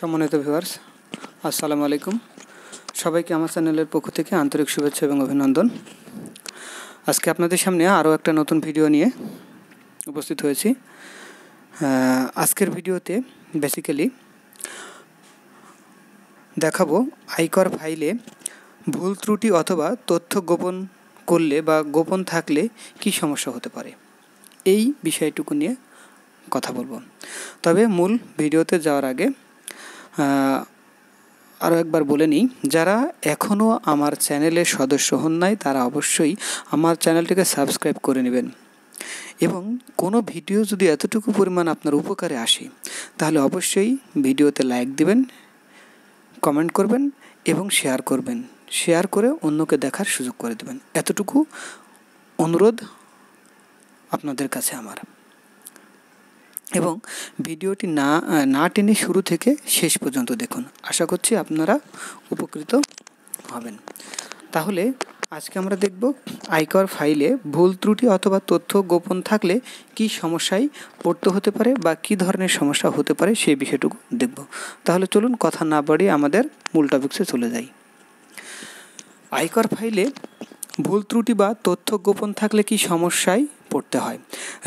সম্মানিত ভিউয়ার্স আসসালামু আলাইকুম সবাইকে আমার চ্যানেলের পক্ষ থেকে আন্তরিক শুভেচ্ছা এবং অভিনন্দন আজকে আপনাদের সামনে আরও একটা নতুন ভিডিও নিয়ে উপস্থিত হয়েছি আজকের ভিডিওতে বেসিক্যালি দেখাবো আয়কর ফাইলে ভুল ত্রুটি অথবা তথ্য গোপন করলে বা গোপন থাকলে কি সমস্যা হতে পারে এই বিষয়টুকু নিয়ে কথা বলবো তবে মূল ভিডিওতে যাওয়ার আগে আরও একবার বলে নিই যারা এখনও আমার চ্যানেলের সদস্য হন নাই তারা অবশ্যই আমার চ্যানেলটিকে সাবস্ক্রাইব করে নেবেন এবং কোনো ভিডিও যদি এতটুকু পরিমাণ আপনার উপকারে আসে তাহলে অবশ্যই ভিডিওতে লাইক দিবেন কমেন্ট করবেন এবং শেয়ার করবেন শেয়ার করে অন্যকে দেখার সুযোগ করে দেবেন এতটুকু অনুরোধ আপনাদের কাছে আমার এবং ভিডিওটি না না টেনে শুরু থেকে শেষ পর্যন্ত দেখুন আশা করছি আপনারা উপকৃত হবেন তাহলে আজকে আমরা দেখব আয়কর ফাইলে ভুল ত্রুটি অথবা তথ্য গোপন থাকলে কি সমস্যায় পড়তে হতে পারে বা কি ধরনের সমস্যা হতে পারে সেই বিষয়টুকু দেখব তাহলে চলুন কথা না বাড়িয়ে আমাদের মূল টপিক্সে চলে যাই আয়কর ফাইলে ভুল ত্রুটি বা তথ্য গোপন থাকলে কি সমস্যায় পড়তে হয়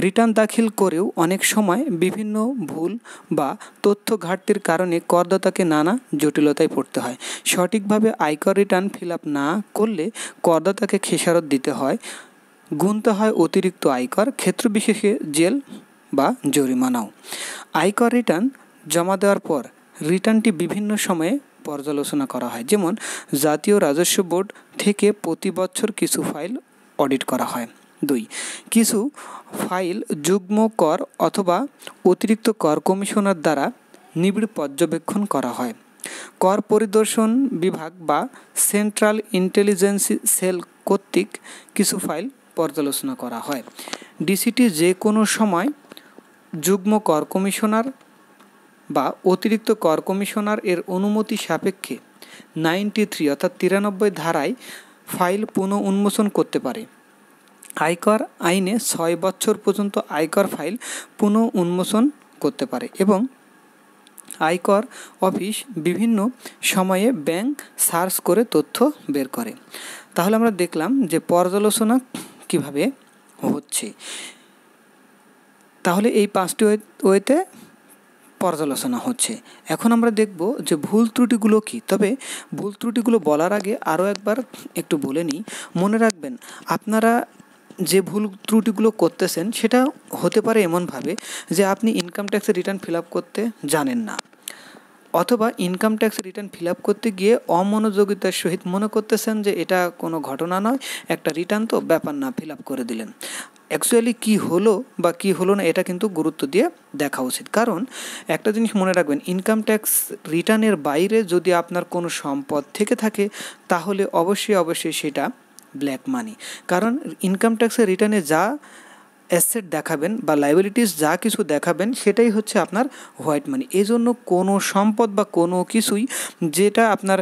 রিটার্ন দাখিল করেও অনেক সময় বিভিন্ন ভুল বা তথ্য ঘাটতির কারণে করদাতাকে নানা জটিলতায় পড়তে হয় সঠিকভাবে আয়কর রিটার্ন ফিল আপ না করলে করদাতাকে খেসারত দিতে হয় গুনতে হয় অতিরিক্ত আয়কর ক্ষেত্র বিশেষে জেল বা জরিমানাও আয়কর রিটার্ন জমা দেওয়ার পর রিটার্নটি বিভিন্ন সময়ে পর্যালোচনা করা হয় যেমন জাতীয় রাজস্ব বোর্ড থেকে প্রতি বছর কিছু ফাইল অডিট করা হয় দুই কিছু ফাইল যুগ্ম কর অথবা অতিরিক্ত কর কমিশনার দ্বারা নিবিড় পর্যবেক্ষণ করা হয় কর পরিদর্শন বিভাগ বা সেন্ট্রাল ইন্টেলিজেন্স সেল কর্তৃক কিছু ফাইল পর্যালোচনা করা হয় ডিসিটি যে কোনো সময় যুগ্ম কর কমিশনার বা অতিরিক্ত কর কমিশনার এর অনুমতি সাপেক্ষে নাইনটি থ্রি অর্থাৎ তিরানব্বই ধারায় ফাইল পুনঃ উন্মোচন করতে পারে আয়কর আইনে ছয় বছর পর্যন্ত আয়কর ফাইল পুনঃ উন্মোচন করতে পারে এবং আয়কর অফিস বিভিন্ন সময়ে ব্যাংক সার্চ করে তথ্য বের করে তাহলে আমরা দেখলাম যে পর্যালোচনা কিভাবে হচ্ছে তাহলে এই পাঁচটি ওয়েতে পর্যালোচনা হচ্ছে এখন আমরা দেখব যে ভুল ত্রুটিগুলো কি তবে ভুল ত্রুটিগুলো বলার আগে আরও একবার একটু বলে নিই মনে রাখবেন আপনারা যে ভুল ত্রুটিগুলো করতেছেন সেটা হতে পারে এমনভাবে যে আপনি ইনকাম ট্যাক্সের রিটার্ন ফিল আপ করতে জানেন না অথবা income tax return fill up করতে গিয়ে অমনোযোগিতার সহিত মনে করতেছেন যে এটা কোনো ঘটনা নয় একটা রিটার্ন তো ব্যাপার না ফিল আপ করে দিলেন অ্যাকচুয়ালি কি হলো বা কি হলো না এটা কিন্তু গুরুত্ব দিয়ে দেখা উচিত কারণ একটা জিনিস মনে রাখবেন ইনকাম ট্যাক্স রিটার্নের বাইরে যদি আপনার কোনো সম্পদ থেকে থাকে তাহলে অবশ্যই অবশ্যই সেটা ব্ল্যাক মানি কারণ ইনকাম ট্যাক্সের রিটার্নে যা অ্যাসেট দেখাবেন বা লাইবিলিটিস যা কিছু দেখাবেন সেটাই হচ্ছে আপনার হোয়াইট মানি এই জন্য কোনো সম্পদ বা কোনো কিছুই যেটা আপনার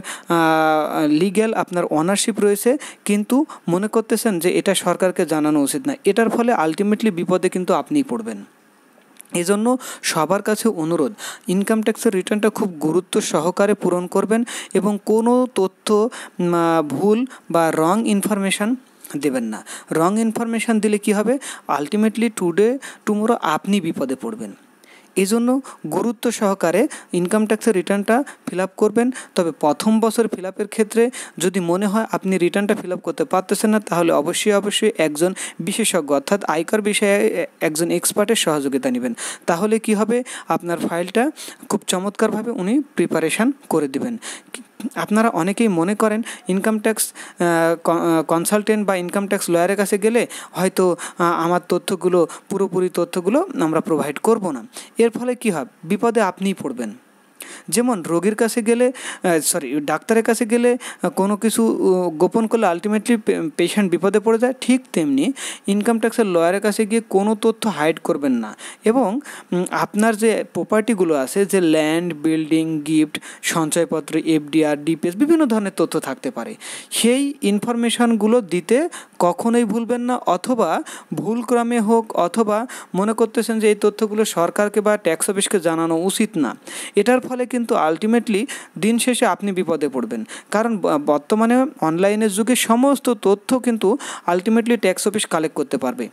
লিগ্যাল আপনার অনারশিপ রয়েছে কিন্তু মনে করতেছেন যে এটা সরকারকে জানানো উচিত না এটার ফলে আলটিমেটলি বিপদে কিন্তু আপনিই পড়বেন এজন্য সবার কাছে অনুরোধ ইনকাম ট্যাক্সের রিটার্নটা খুব গুরুত্ব সহকারে পূরণ করবেন এবং কোনো তথ্য ভুল বা রং ইনফরমেশান দেবেন না রং ইনফরমেশান দিলে কি হবে আলটিমেটলি টুডে টুমোরো আপনি বিপদে পড়বেন এজন্য গুরুত্ব সহকারে ইনকাম ট্যাক্সের রিটার্নটা ফিল আপ করবেন তবে প্রথম বছর ফিল আপের ক্ষেত্রে যদি মনে হয় আপনি রিটার্নটা ফিল আপ করতে পারতেছেন না তাহলে অবশ্যই অবশ্যই একজন বিশেষজ্ঞ অর্থাৎ আয়কর বিষয়ে একজন এক্সপার্টের সহযোগিতা নেবেন তাহলে কি হবে আপনার ফাইলটা খুব চমৎকারভাবে উনি প্রিপারেশান করে দিবেন আপনারা অনেকেই মনে করেন ইনকাম ট্যাক্স কনসালটেন্ট বা ইনকাম ট্যাক্স লয়ারের কাছে গেলে হয়তো আমার তথ্যগুলো পুরোপুরি তথ্যগুলো আমরা প্রোভাইড করব না এর ফলে কী হয় বিপদে আপনিই পড়বেন যেমন রোগীর কাছে গেলে সরি ডাক্তারের কাছে গেলে কোনো কিছু গোপন করলে আলটিমেটলি পেশেন্ট বিপদে পড়ে যায় ঠিক তেমনি ইনকাম ট্যাক্সের লয়ারের কাছে গিয়ে কোনো তথ্য হাইড করবেন না এবং আপনার যে প্রপার্টিগুলো আছে যে ল্যান্ড বিল্ডিং গিফট সঞ্চয়পত্র এফডিআর ডিপিএস বিভিন্ন ধরনের তথ্য থাকতে পারে সেই ইনফরমেশানগুলো দিতে কখনোই ভুলবেন না অথবা ভুল ক্রমে হোক অথবা মনে করতেছেন যে এই তথ্যগুলো সরকারকে বা ট্যাক্স অফিসকে জানানো উচিত না এটার ফলে কিন্তু আলটিমেটলি দিন শেষে আপনি বিপদে পড়বেন কারণ বর্তমানে অনলাইনের যুগে সমস্ত তথ্য কিন্তু আলটিমেটলি ট্যাক্স অফিস কালেক্ট করতে পারবে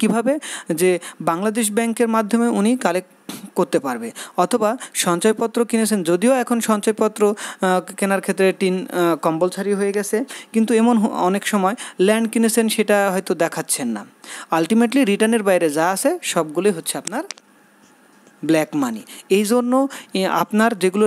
কিভাবে যে বাংলাদেশ ব্যাংকের মাধ্যমে উনি কালেক্ট করতে পারবে অথবা সঞ্চয়পত্র কিনেছেন যদিও এখন সঞ্চয়পত্র কেনার ক্ষেত্রে টিন কম্পালসারি হয়ে গেছে কিন্তু এমন অনেক সময় ল্যান্ড কিনেছেন সেটা হয়তো দেখাচ্ছেন না আলটিমেটলি রিটার্নের বাইরে যা আছে সবগুলোই হচ্ছে আপনার ব্ল্যাক মানি এই জন্য আপনার যেগুলো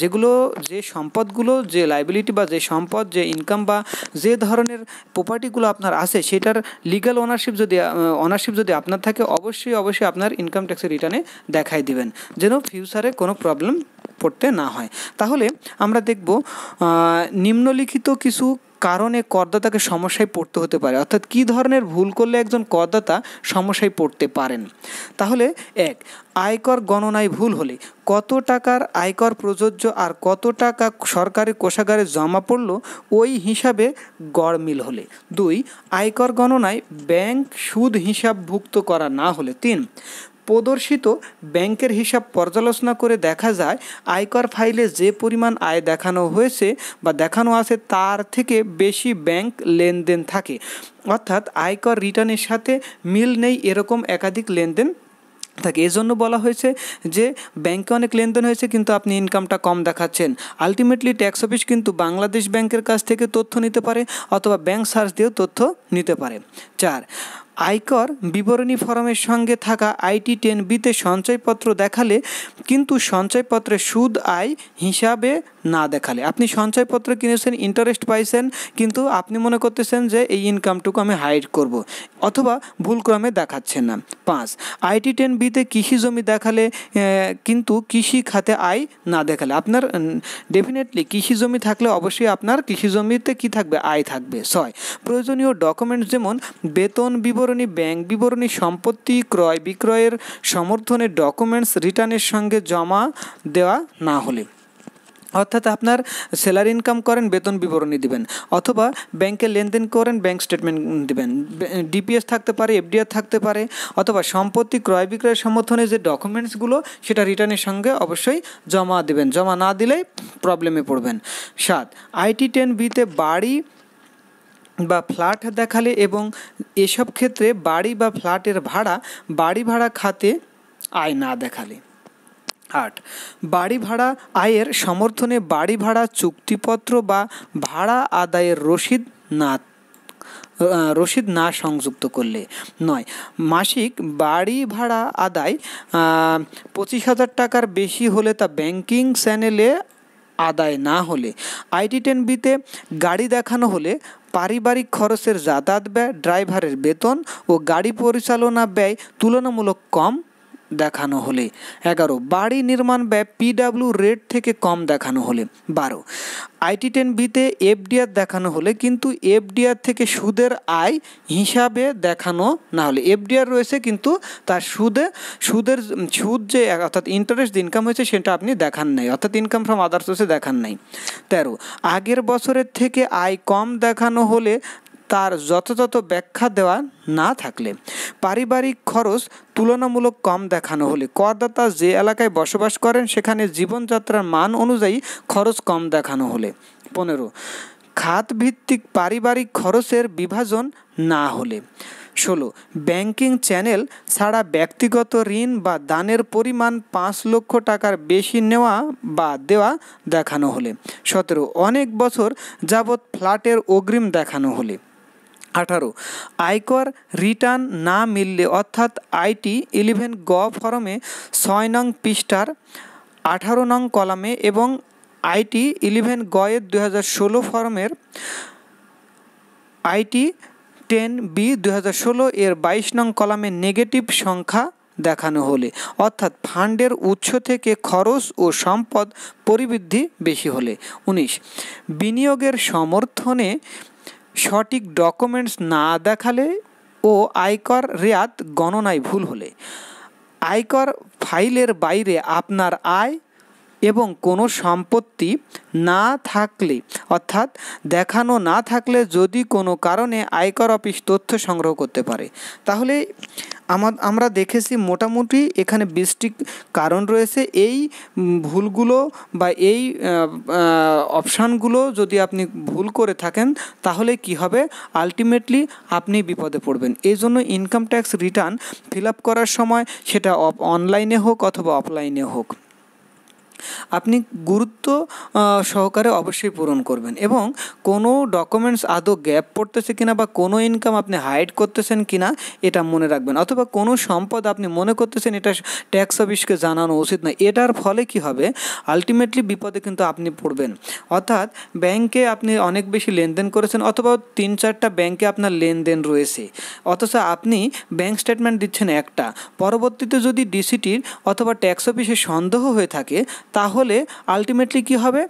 যেগুলো যে সম্পদগুলো যে লাইবিলিটি বা যে সম্পদ যে ইনকাম বা যে ধরনের প্রপার্টিগুলো আপনার আছে সেটার লিগাল ওনারশিপ যদি ওনারশিপ যদি আপনার থাকে অবশ্যই অবশ্যই আপনার ইনকাম ট্যাক্সের রিটার্নে দেখাই দিবেন যেন ফিউচারে কোনো প্রবলেম পড়তে না হয় তাহলে আমরা দেখব নিম্নলিখিত কিছু কারণে করদাতাকে সমস্যায় পড়তে হতে পারে অর্থাৎ কী ধরনের ভুল করলে একজন করদাতা সমস্যায় পড়তে পারেন তাহলে এক আয়কর গণনায় ভুল হলে কত টাকার আয়কর প্রযোজ্য আর কত টাকা সরকারি কোষাগারে জমা পড়ল ওই হিসাবে গড় মিল হলে দুই আয়কর গণনায় ব্যাংক সুদ হিসাবভুক্ত করা না হলে তিন প্রদর্শিত ব্যাংকের হিসাব পর্যালোচনা করে দেখা যায় আয়কর ফাইলে যে পরিমাণ আয় দেখানো হয়েছে বা দেখানো আছে তার থেকে বেশি ব্যাংক লেনদেন থাকে অর্থাৎ আয়কর রিটার্নের সাথে মিল নেই এরকম একাধিক লেনদেন থাকে এজন্য বলা হয়েছে যে ব্যাংকে অনেক লেনদেন হয়েছে কিন্তু আপনি ইনকামটা কম দেখাচ্ছেন আলটিমেটলি ট্যাক্স অফিস কিন্তু বাংলাদেশ ব্যাংকের কাছ থেকে তথ্য নিতে পারে অথবা ব্যাংক সার্চ দিয়েও তথ্য নিতে পারে চার আয়কর বিবরণী ফরমের সঙ্গে থাকা আইটি টেন বিতে সঞ্চয়পত্র দেখালে কিন্তু সঞ্চয়পত্রে সুদ আয় হিসাবে না দেখালে আপনি সঞ্চয়পত্র কিনেছেন ইন্টারেস্ট পাইছেন কিন্তু আপনি মনে করতেছেন যে এই ইনকামটুকু আমি হাইড করব। অথবা ভুলক্রমে দেখাচ্ছেন না পাঁচ আইটি টেন বিতে কৃষি জমি দেখালে কিন্তু কৃষি খাতে আয় না দেখালে আপনার ডেফিনেটলি কৃষি জমি থাকলে অবশ্যই আপনার কৃষি জমিতে কি থাকবে আয় থাকবে ছয় প্রয়োজনীয় ডকুমেন্টস যেমন বেতন বিবরণ বিবরণী ব্যাংক বিবরণী সম্পত্তি ক্রয় বিক্রয়ের সমর্থনের ডকুমেন্টস রিটার্নের সঙ্গে জমা দেওয়া না হলে অর্থাৎ আপনার স্যালারি ইনকাম করেন বেতন বিবরণী দিবেন অথবা ব্যাংকে লেনদেন করেন ব্যাংক স্টেটমেন্ট দিবেন ডিপিএস থাকতে পারে এফডিআর থাকতে পারে অথবা সম্পত্তি ক্রয় বিক্রয় সমর্থনে যে ডকুমেন্টসগুলো সেটা রিটার্নের সঙ্গে অবশ্যই জমা দিবেন জমা না দিলে প্রবলেমে পড়বেন সাত আইটি টেন বিতে বাড়ি বা ফ্ল্যাট দেখালে এবং এসব ক্ষেত্রে বাড়ি বা ফ্ল্যাটের ভাড়া বাড়ি ভাড়া খাতে আয় না দেখালে আট বাড়ি ভাড়া আয়ের সমর্থনে বাড়ি ভাড়া চুক্তিপত্র বা ভাড়া আদায়ের রসিদ না রসিদ না সংযুক্ত করলে নয় মাসিক বাড়ি ভাড়া আদায় পঁচিশ হাজার টাকার বেশি হলে তা ব্যাংকিং চ্যানেলে আদায় না হলে আইটি টেন বিতে গাড়ি দেখানো হলে পারিবারিক খরচের যাতায়াত ব্যয় ড্রাইভারের বেতন ও গাড়ি পরিচালনা ব্যয় তুলনামূলক কম দেখানো হলে এগারো বাড়ি নির্মাণ ব্যয় পিডাব্লিউ রেট থেকে কম দেখানো হলে বারো আইটি টেন বিতে এফডিআর দেখানো হলে কিন্তু এফডিআর থেকে সুদের আয় হিসাবে দেখানো না হলে এফডিআর রয়েছে কিন্তু তার সুদে সুদের সুদ যে অর্থাৎ ইন্টারেস্ট ইনকাম হয়েছে সেটা আপনি দেখান নাই অর্থাৎ ইনকাম ফ্রম আদার সোর্সে দেখান নাই তেরো আগের বছরের থেকে আয় কম দেখানো হলে তার যথাযথ ব্যাখ্যা দেওয়া না থাকলে পারিবারিক খরচ তুলনামূলক কম দেখানো হলে করদাতা যে এলাকায় বসবাস করেন সেখানে জীবনযাত্রার মান অনুযায়ী খরচ কম দেখানো হলে পনেরো খাতভিত্তিক পারিবারিক খরচের বিভাজন না হলে ষোলো ব্যাংকিং চ্যানেল ছাড়া ব্যক্তিগত ঋণ বা দানের পরিমাণ পাঁচ লক্ষ টাকার বেশি নেওয়া বা দেওয়া দেখানো হলে সতেরো অনেক বছর যাবৎ ফ্ল্যাটের অগ্রিম দেখানো হলে আঠারো আয়কর রিটার্ন না মিললে অর্থাৎ আইটি ইলেভেন গ ফরমে ছয় নং পৃষ্ঠার আঠারো নং কলামে এবং আইটি ইলেভেন গয়ের দু হাজার ষোলো ফরমের আইটি টেন বি দু হাজার ষোলো এর বাইশ নং কলামে নেগেটিভ সংখ্যা দেখানো হলে অর্থাৎ ফান্ডের উৎস থেকে খরচ ও সম্পদ পরিবৃদ্ধি বেশি হলে উনিশ বিনিয়োগের সমর্থনে সঠিক ডকুমেন্টস না দেখালে ও আয়কর রেয়াত গণনায় ভুল হলে আয়কর ফাইলের বাইরে আপনার আয় এবং কোনো সম্পত্তি না থাকলে অর্থাৎ দেখানো না থাকলে যদি কোনো কারণে আয়কর অফিস তথ্য সংগ্রহ করতে পারে তাহলে আমরা দেখেছি মোটামুটি এখানে বৃষ্টি কারণ রয়েছে এই ভুলগুলো বা এই অপশানগুলো যদি আপনি ভুল করে থাকেন তাহলে কি হবে আলটিমেটলি আপনি বিপদে পড়বেন এই জন্য income tax return fill up করার সময় সেটা অনলাইনে হোক অথবা অফলাইনে হোক আপনি গুরুত্ব সহকারে অবশ্যই পূরণ করবেন এবং কোনো ডকুমেন্টস আদৌ গ্যাপ পড়তেছে কিনা বা কোনো ইনকাম আপনি হাইড করতেছেন কিনা এটা মনে রাখবেন অথবা কোনো সম্পদ আপনি মনে করতেছেন এটা ট্যাক্স অফিসকে জানানো উচিত না এটার ফলে কি হবে আলটিমেটলি বিপদে কিন্তু আপনি পড়বেন অর্থাৎ ব্যাংকে আপনি অনেক বেশি লেনদেন করেছেন অথবা তিন চারটা ব্যাংকে আপনার লেনদেন রয়েছে অথচ আপনি ব্যাংক স্টেটমেন্ট দিচ্ছেন একটা পরবর্তীতে যদি ডিসিটির অথবা ট্যাক্স অফিসে সন্দেহ হয়ে থাকে তাহলে আলটিমেটলি কি হবে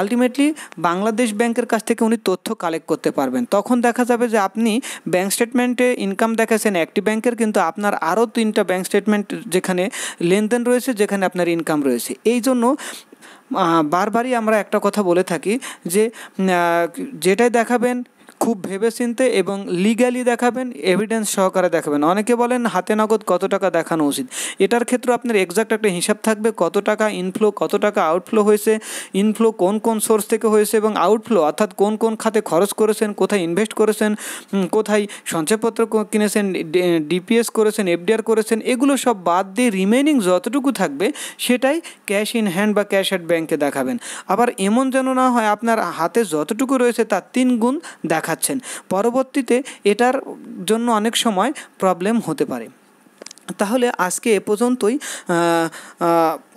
আলটিমেটলি বাংলাদেশ ব্যাংকের কাছ থেকে উনি তথ্য কালেক্ট করতে পারবেন তখন দেখা যাবে যে আপনি ব্যাংক স্টেটমেন্টে ইনকাম দেখাচ্ছেন একটি ব্যাংকের কিন্তু আপনার আরও তিনটা ব্যাংক স্টেটমেন্ট যেখানে লেনদেন রয়েছে যেখানে আপনার ইনকাম রয়েছে এই জন্য বারবারই আমরা একটা কথা বলে থাকি যে যেটাই দেখাবেন খুব ভেবেচিন্তে এবং লিগ্যালি দেখাবেন এভিডেন্স সহকারে দেখাবেন অনেকে বলেন হাতে নগদ কত টাকা দেখানো উচিত এটার ক্ষেত্রে আপনার এক্সাক্ট একটা হিসাব থাকবে কত টাকা ইনফ্লো কত টাকা আউটফ্লো হয়েছে ইনফ্লো কোন কোন সোর্স থেকে হয়েছে এবং আউটফ্লো অর্থাৎ কোন কোন খাতে খরচ করেছেন কোথায় ইনভেস্ট করেছেন কোথায় সঞ্চয়পত্র কিনেছেন ডিপিএস করেছেন এফডিআর করেছেন এগুলো সব বাদ দিয়ে রিমেনিং যতটুকু থাকবে সেটাই ক্যাশ ইন হ্যান্ড বা ক্যাশ অ্যাট ব্যাংকে দেখাবেন আবার এমন যেন না হয় আপনার হাতে যতটুকু রয়েছে তার তিন গুণ দেখা দেখাচ্ছেন পরবর্তীতে এটার জন্য অনেক সময় প্রবলেম হতে পারে তাহলে আজকে এ পর্যন্তই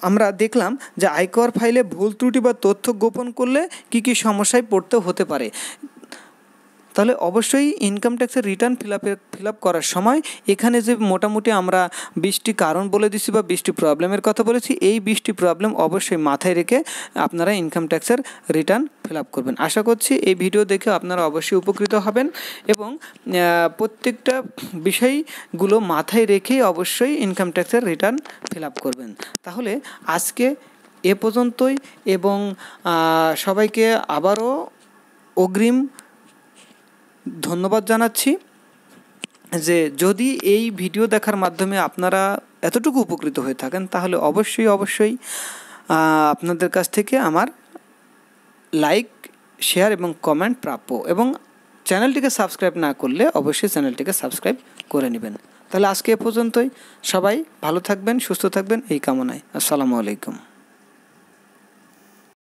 আমরা দেখলাম যে আয়কর ফাইলে ভুল ত্রুটি বা তথ্য গোপন করলে কি কি সমস্যায় পড়তে হতে পারে তাহলে অবশ্যই ইনকাম ট্যাক্সের রিটার্ন ফিল আপে ফিল আপ করার সময় এখানে যে মোটামুটি আমরা বৃষ্টি কারণ বলে দিছি বা বৃষ্টি প্রবলেমের কথা বলেছি এই বৃষ্টি প্রবলেম অবশ্যই মাথায় রেখে আপনারা ইনকাম ট্যাক্সের রিটার্ন ফিল আপ করবেন আশা করছি এই ভিডিও দেখে আপনারা অবশ্যই উপকৃত হবেন এবং প্রত্যেকটা বিষয়গুলো মাথায় রেখেই অবশ্যই ইনকাম ট্যাক্সের রিটার্ন ফিল আপ করবেন তাহলে আজকে এ পর্যন্তই এবং সবাইকে আবারও অগ্রিম ধন্যবাদ জানাচ্ছি যে যদি এই ভিডিও দেখার মাধ্যমে আপনারা এতটুকু উপকৃত হয়ে থাকেন তাহলে অবশ্যই অবশ্যই আপনাদের কাছ থেকে আমার লাইক শেয়ার এবং কমেন্ট প্রাপ্য এবং চ্যানেলটিকে সাবস্ক্রাইব না করলে অবশ্যই চ্যানেলটিকে সাবস্ক্রাইব করে নেবেন তাহলে আজকে এ পর্যন্তই সবাই ভালো থাকবেন সুস্থ থাকবেন এই কামনায় আসসালামু আলাইকুম